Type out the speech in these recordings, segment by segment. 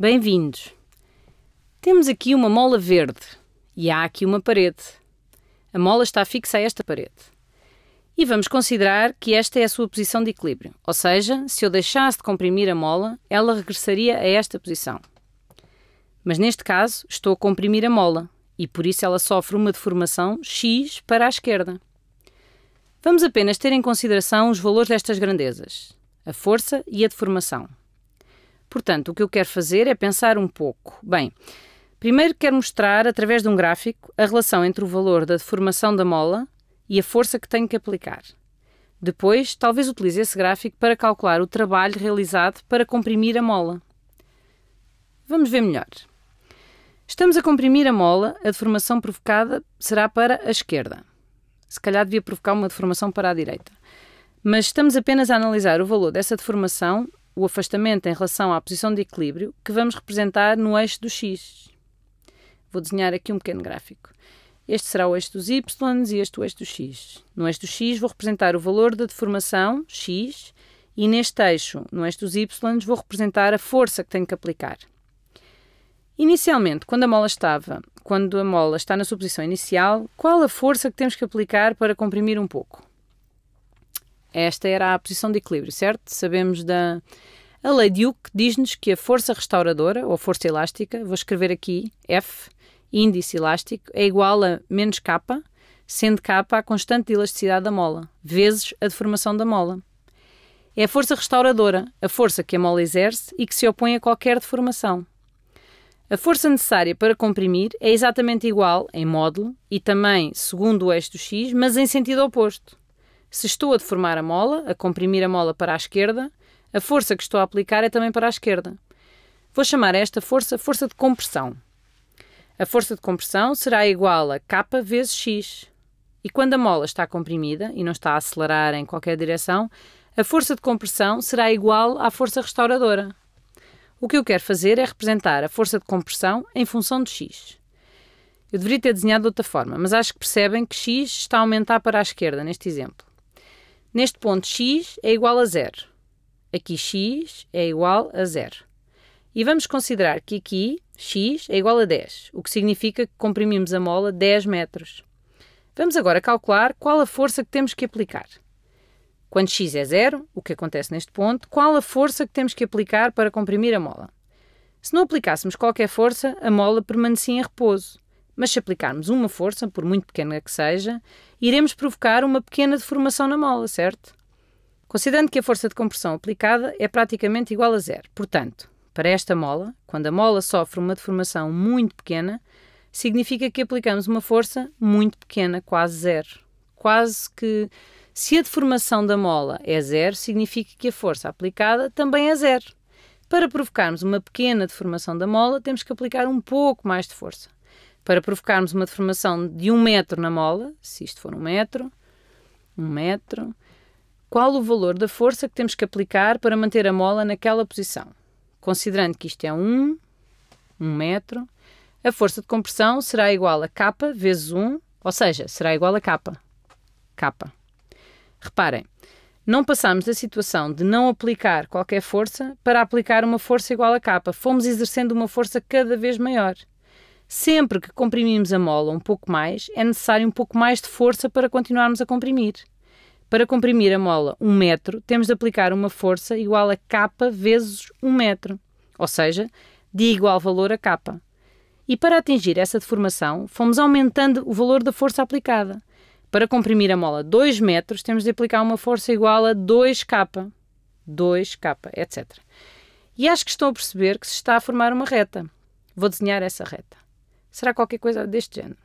Bem-vindos. Temos aqui uma mola verde e há aqui uma parede. A mola está fixa a esta parede. E vamos considerar que esta é a sua posição de equilíbrio, ou seja, se eu deixasse de comprimir a mola, ela regressaria a esta posição. Mas neste caso, estou a comprimir a mola e por isso ela sofre uma deformação x para a esquerda. Vamos apenas ter em consideração os valores destas grandezas, a força e a deformação. Portanto, o que eu quero fazer é pensar um pouco. Bem, primeiro quero mostrar, através de um gráfico, a relação entre o valor da deformação da mola e a força que tenho que aplicar. Depois, talvez utilize esse gráfico para calcular o trabalho realizado para comprimir a mola. Vamos ver melhor. Estamos a comprimir a mola, a deformação provocada será para a esquerda. Se calhar devia provocar uma deformação para a direita. Mas estamos apenas a analisar o valor dessa deformação o afastamento em relação à posição de equilíbrio que vamos representar no eixo do x. Vou desenhar aqui um pequeno gráfico. Este será o eixo dos y e este o eixo do x. No eixo do x vou representar o valor da deformação, x, e neste eixo, no eixo dos y, vou representar a força que tenho que aplicar. Inicialmente, quando a mola estava, quando a mola está na sua posição inicial, qual a força que temos que aplicar para comprimir um pouco? Esta era a posição de equilíbrio, certo? Sabemos da. A lei de Hooke diz-nos que a força restauradora, ou força elástica, vou escrever aqui F, índice elástico, é igual a menos K, sendo K a constante de elasticidade da mola, vezes a deformação da mola. É a força restauradora, a força que a mola exerce e que se opõe a qualquer deformação. A força necessária para comprimir é exatamente igual, em módulo, e também segundo o eixo do x, mas em sentido oposto. Se estou a deformar a mola, a comprimir a mola para a esquerda, a força que estou a aplicar é também para a esquerda. Vou chamar esta força força de compressão. A força de compressão será igual a K vezes X. E quando a mola está comprimida e não está a acelerar em qualquer direção, a força de compressão será igual à força restauradora. O que eu quero fazer é representar a força de compressão em função de x. Eu deveria ter desenhado de outra forma, mas acho que percebem que x está a aumentar para a esquerda neste exemplo. Neste ponto, x é igual a zero. Aqui, x é igual a zero. E vamos considerar que aqui x é igual a 10, o que significa que comprimimos a mola 10 metros. Vamos agora calcular qual a força que temos que aplicar. Quando x é zero, o que acontece neste ponto, qual a força que temos que aplicar para comprimir a mola? Se não aplicássemos qualquer força, a mola permanecia em repouso. Mas se aplicarmos uma força, por muito pequena que seja, iremos provocar uma pequena deformação na mola, certo? Considerando que a força de compressão aplicada é praticamente igual a zero. Portanto, para esta mola, quando a mola sofre uma deformação muito pequena, significa que aplicamos uma força muito pequena, quase zero. Quase que se a deformação da mola é zero, significa que a força aplicada também é zero. Para provocarmos uma pequena deformação da mola, temos que aplicar um pouco mais de força para provocarmos uma deformação de um metro na mola, se isto for um metro, um metro, qual o valor da força que temos que aplicar para manter a mola naquela posição? Considerando que isto é 1, um, 1 um metro, a força de compressão será igual a K vezes 1, ou seja, será igual a K. K. Reparem, não passamos da situação de não aplicar qualquer força para aplicar uma força igual a K. Fomos exercendo uma força cada vez maior. Sempre que comprimimos a mola um pouco mais, é necessário um pouco mais de força para continuarmos a comprimir. Para comprimir a mola 1 um metro, temos de aplicar uma força igual a K vezes 1 um metro, ou seja, de igual valor a K. E para atingir essa deformação, fomos aumentando o valor da força aplicada. Para comprimir a mola 2 metros, temos de aplicar uma força igual a 2K, 2K, etc. E acho que estão a perceber que se está a formar uma reta. Vou desenhar essa reta. Será qualquer coisa deste género.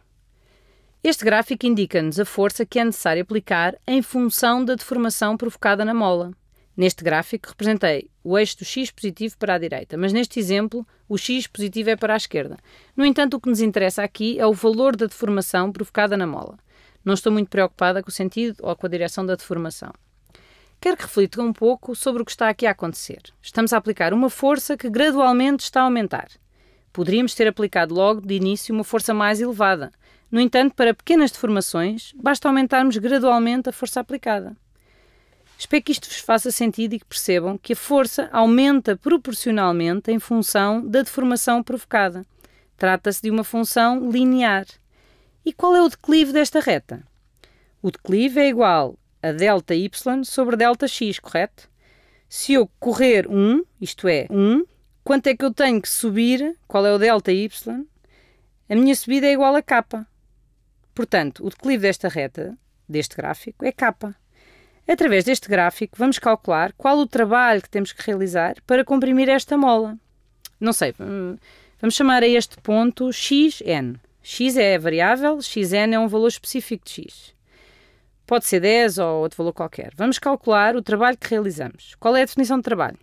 Este gráfico indica-nos a força que é necessário aplicar em função da deformação provocada na mola. Neste gráfico, representei o eixo do x positivo para a direita, mas neste exemplo, o x positivo é para a esquerda. No entanto, o que nos interessa aqui é o valor da deformação provocada na mola. Não estou muito preocupada com o sentido ou com a direção da deformação. Quero que reflita um pouco sobre o que está aqui a acontecer. Estamos a aplicar uma força que gradualmente está a aumentar. Poderíamos ter aplicado logo de início uma força mais elevada. No entanto, para pequenas deformações, basta aumentarmos gradualmente a força aplicada. Espero que isto vos faça sentido e que percebam que a força aumenta proporcionalmente em função da deformação provocada. Trata-se de uma função linear. E qual é o declive desta reta? O declive é igual a delta y sobre delta x, correto? Se eu correr 1, isto é, 1 quanto é que eu tenho que subir, qual é o delta Y, a minha subida é igual a K. Portanto, o declive desta reta, deste gráfico, é K. Através deste gráfico, vamos calcular qual o trabalho que temos que realizar para comprimir esta mola. Não sei, hum, vamos chamar a este ponto xn. x é a variável, xn é um valor específico de x. Pode ser 10 ou outro valor qualquer. Vamos calcular o trabalho que realizamos. Qual é a definição de trabalho?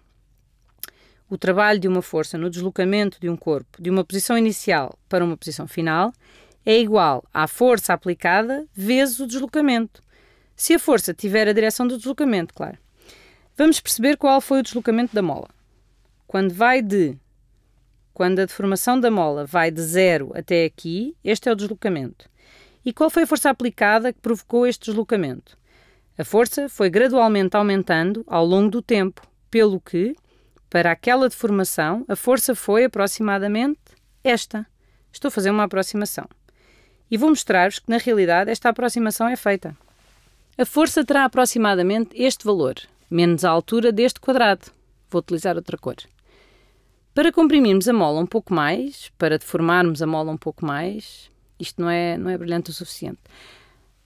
o trabalho de uma força no deslocamento de um corpo de uma posição inicial para uma posição final é igual à força aplicada vezes o deslocamento. Se a força tiver a direção do deslocamento, claro. Vamos perceber qual foi o deslocamento da mola. Quando vai de. Quando a deformação da mola vai de zero até aqui, este é o deslocamento. E qual foi a força aplicada que provocou este deslocamento? A força foi gradualmente aumentando ao longo do tempo, pelo que para aquela deformação, a força foi aproximadamente esta. Estou a fazer uma aproximação. E vou mostrar-vos que, na realidade, esta aproximação é feita. A força terá aproximadamente este valor, menos a altura deste quadrado. Vou utilizar outra cor. Para comprimirmos a mola um pouco mais, para deformarmos a mola um pouco mais, isto não é, não é brilhante o suficiente.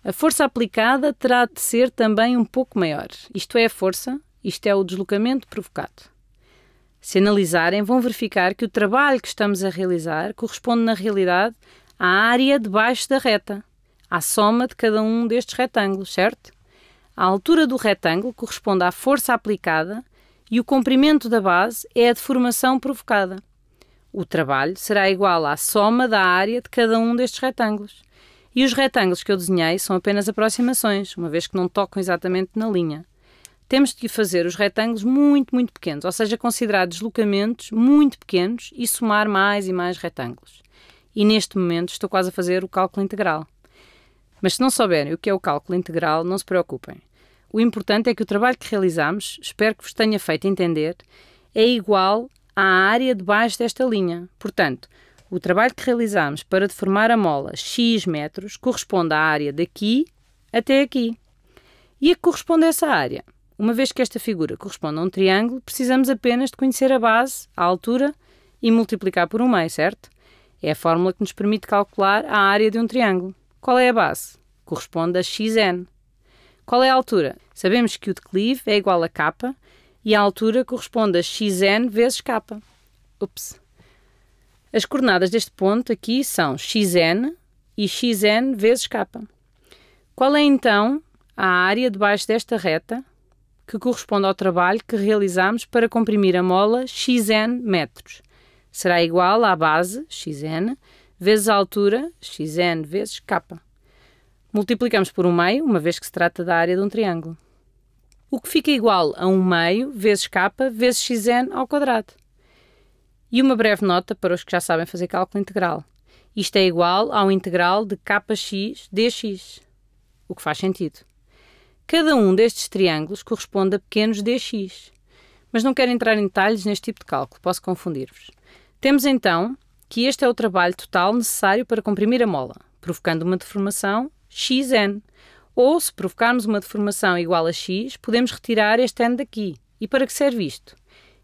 A força aplicada terá de ser também um pouco maior. Isto é a força, isto é o deslocamento provocado. Se analisarem, vão verificar que o trabalho que estamos a realizar corresponde, na realidade, à área debaixo da reta, à soma de cada um destes retângulos, certo? A altura do retângulo corresponde à força aplicada e o comprimento da base é a deformação provocada. O trabalho será igual à soma da área de cada um destes retângulos. E os retângulos que eu desenhei são apenas aproximações, uma vez que não tocam exatamente na linha temos de fazer os retângulos muito, muito pequenos, ou seja, considerar deslocamentos muito pequenos e somar mais e mais retângulos. E neste momento estou quase a fazer o cálculo integral. Mas se não souberem o que é o cálculo integral, não se preocupem. O importante é que o trabalho que realizamos, espero que vos tenha feito entender, é igual à área debaixo desta linha. Portanto, o trabalho que realizamos para deformar a mola x metros corresponde à área daqui até aqui. E a que corresponde a essa área? Uma vez que esta figura corresponde a um triângulo, precisamos apenas de conhecer a base, a altura e multiplicar por um meio, certo? É a fórmula que nos permite calcular a área de um triângulo. Qual é a base? Corresponde a xn. Qual é a altura? Sabemos que o declive é igual a k e a altura corresponde a xn vezes k. Ups. As coordenadas deste ponto aqui são xn e xn vezes k. Qual é então a área debaixo desta reta que corresponde ao trabalho que realizamos para comprimir a mola xn metros. Será igual à base, xn, vezes a altura, xn vezes k. Multiplicamos por um meio, uma vez que se trata da área de um triângulo. O que fica igual a 1 um meio vezes k vezes xn ao quadrado. E uma breve nota para os que já sabem fazer cálculo integral. Isto é igual ao integral de kx dx, o que faz sentido. Cada um destes triângulos corresponde a pequenos dx. Mas não quero entrar em detalhes neste tipo de cálculo, posso confundir-vos. Temos então que este é o trabalho total necessário para comprimir a mola, provocando uma deformação xn. Ou, se provocarmos uma deformação igual a x, podemos retirar este n daqui. E para que serve isto?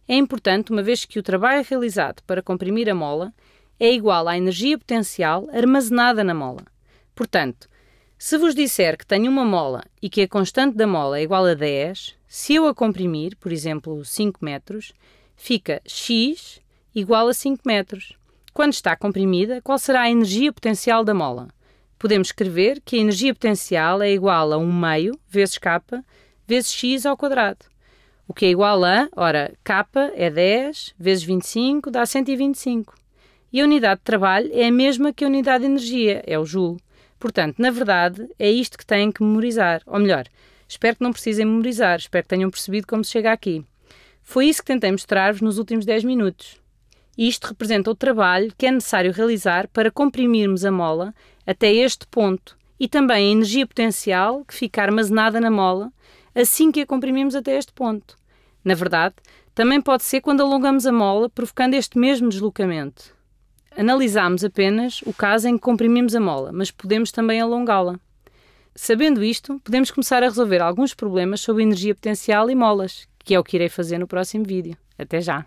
É importante, uma vez que o trabalho é realizado para comprimir a mola é igual à energia potencial armazenada na mola. Portanto, se vos disser que tenho uma mola e que a constante da mola é igual a 10, se eu a comprimir, por exemplo, 5 metros, fica x igual a 5 metros. Quando está comprimida, qual será a energia potencial da mola? Podemos escrever que a energia potencial é igual a 1 meio vezes k vezes x ao quadrado. O que é igual a, ora, k é 10 vezes 25 dá 125. E a unidade de trabalho é a mesma que a unidade de energia, é o joule. Portanto, na verdade, é isto que têm que memorizar. Ou melhor, espero que não precisem memorizar, espero que tenham percebido como se chega aqui. Foi isso que tentei mostrar-vos nos últimos 10 minutos. Isto representa o trabalho que é necessário realizar para comprimirmos a mola até este ponto e também a energia potencial que fica armazenada na mola assim que a comprimimos até este ponto. Na verdade, também pode ser quando alongamos a mola, provocando este mesmo deslocamento. Analisámos apenas o caso em que comprimimos a mola, mas podemos também alongá-la. Sabendo isto, podemos começar a resolver alguns problemas sobre energia potencial e molas, que é o que irei fazer no próximo vídeo. Até já!